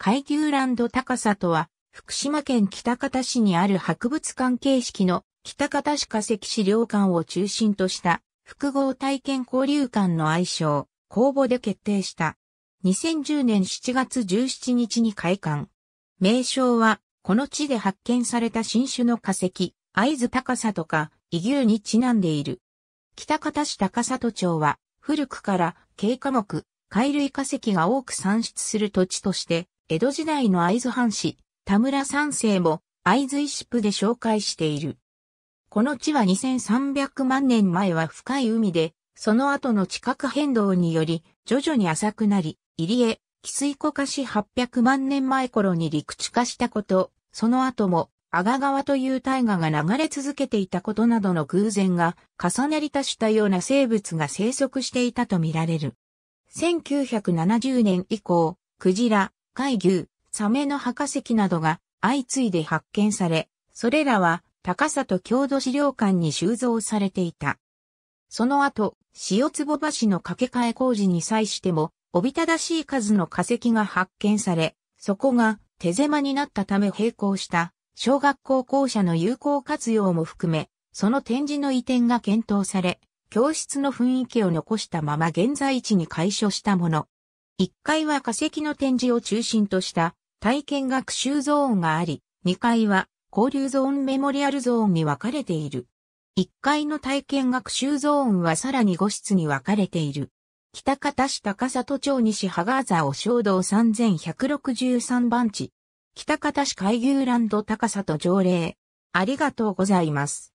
階級ランド高さとは、福島県北方市にある博物館形式の北方市化石資料館を中心とした複合体験交流館の愛称、公募で決定した。2010年7月17日に開館。名称は、この地で発見された新種の化石、合図高佐とか、異牛にちなんでいる。北方市高里町は、古くから、軽科目、貝類化石が多く産出する土地として、江戸時代の会津藩士、田村三世も会津石部で紹介している。この地は2300万年前は深い海で、その後の地殻変動により、徐々に浅くなり、入江、汽水湖化し800万年前頃に陸地化したこと、その後も、阿賀川という大河が流れ続けていたことなどの偶然が重なり足したような生物が生息していたとみられる。1970年以降、クジラ、海牛、サメの博石などが相次いで発見され、それらは高里郷土資料館に収蔵されていた。その後、塩坪橋の架け替え工事に際しても、おびただしい数の化石が発見され、そこが手狭になったため並行した小学校校舎の有効活用も含め、その展示の移転が検討され、教室の雰囲気を残したまま現在地に解消したもの。1階は化石の展示を中心とした体験学習ゾーンがあり、2階は交流ゾーンメモリアルゾーンに分かれている。1階の体験学習ゾーンはさらに5室に分かれている。北方市高里町西ハガーザオ小道3163番地。北方市海牛ランド高里条例。ありがとうございます。